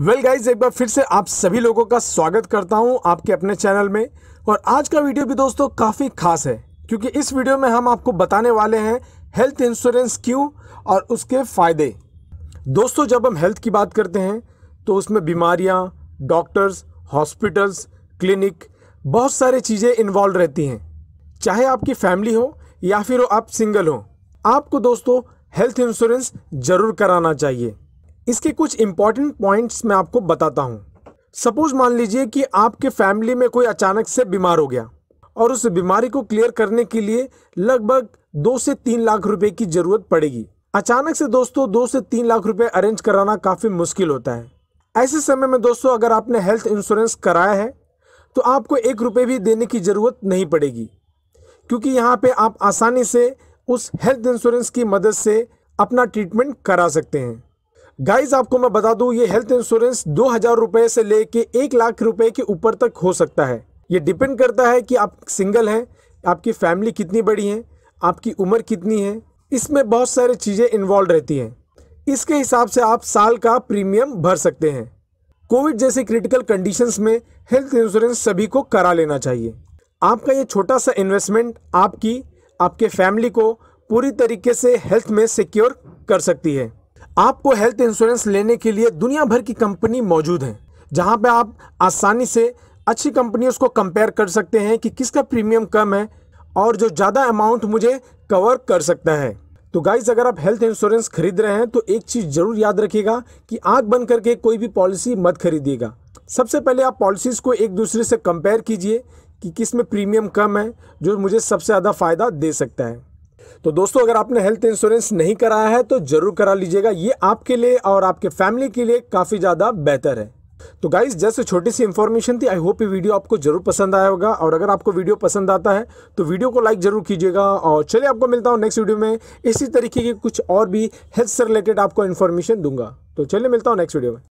well well guys एक बार फिर से आप सभी लोगों का स्वागत करता हूं आपके अपने चैनल में और आज का वीडियो भी दोस्तों काफ़ी खास है क्योंकि इस वीडियो में हम आपको बताने वाले हैं हेल्थ इंश्योरेंस क्यों और उसके फ़ायदे दोस्तों जब हम हेल्थ की बात करते हैं तो उसमें बीमारियाँ डॉक्टर्स हॉस्पिटल्स क्लिनिक बहुत सारी चीज़ें इन्वॉल्व रहती हैं चाहे आपकी फैमिली हो या फिर आप सिंगल हो आपको दोस्तों हेल्थ इंश्योरेंस ज़रूर कराना चाहिए इसके कुछ इंपॉर्टेंट पॉइंट्स मैं आपको बताता हूँ सपोज मान लीजिए कि आपके फैमिली में कोई अचानक से बीमार हो गया और उस बीमारी को क्लियर करने के लिए लगभग दो से तीन लाख रुपए की जरूरत पड़ेगी अचानक से दोस्तों दो से तीन लाख रुपए अरेंज कराना काफ़ी मुश्किल होता है ऐसे समय में दोस्तों अगर आपने हेल्थ इंश्योरेंस कराया है तो आपको एक रुपये भी देने की ज़रूरत नहीं पड़ेगी क्योंकि यहाँ पे आप आसानी से उस हेल्थ इंश्योरेंस की मदद से अपना ट्रीटमेंट करा सकते हैं गाइज आपको मैं बता दूं ये हेल्थ इंश्योरेंस दो हजार रुपए से लेके एक लाख रुपए के ऊपर तक हो सकता है ये डिपेंड करता है कि आप सिंगल हैं आपकी फैमिली कितनी बड़ी है आपकी उम्र कितनी है इसमें बहुत सारी चीज़ें इन्वॉल्व रहती हैं इसके हिसाब से आप साल का प्रीमियम भर सकते हैं कोविड जैसी क्रिटिकल कंडीशंस में हेल्थ इंश्योरेंस सभी को करा लेना चाहिए आपका ये छोटा सा इन्वेस्टमेंट आपकी आपके फैमिली को पूरी तरीके से हेल्थ में सिक्योर कर सकती है आपको हेल्थ इंश्योरेंस लेने के लिए दुनिया भर की कंपनी मौजूद है जहां पे आप आसानी से अच्छी कंपनियों को कंपेयर कर सकते हैं कि किसका प्रीमियम कम है और जो ज़्यादा अमाउंट मुझे कवर कर सकता है तो गाइज़ अगर आप हेल्थ इंश्योरेंस खरीद रहे हैं तो एक चीज़ ज़रूर याद रखिएगा कि आंख बंद करके कोई भी पॉलिसी मत खरीदिएगा सबसे पहले आप पॉलिसीज़ को एक दूसरे से कंपेयर कीजिए कि किस में प्रीमियम कम है जो मुझे सबसे ज़्यादा फ़ायदा दे सकता है तो दोस्तों अगर आपने हेल्थ इंश्योरेंस नहीं कराया है तो जरूर करा लीजिएगा ये आपके लिए और आपके फैमिली के लिए काफ़ी ज़्यादा बेहतर है तो गाइज जैसे छोटी सी इंफॉर्मेशन थी आई होप ये वीडियो आपको जरूर पसंद आया होगा और अगर आपको वीडियो पसंद आता है तो वीडियो को लाइक जरूर कीजिएगा और चलिए आपको मिलता हूँ नेक्स्ट वीडियो में इसी तरीके की कुछ और भी हेल्थ से रिलेटेड आपको इन्फॉर्मेशन दूंगा तो चलिए मिलता हूँ नेक्स्ट वीडियो में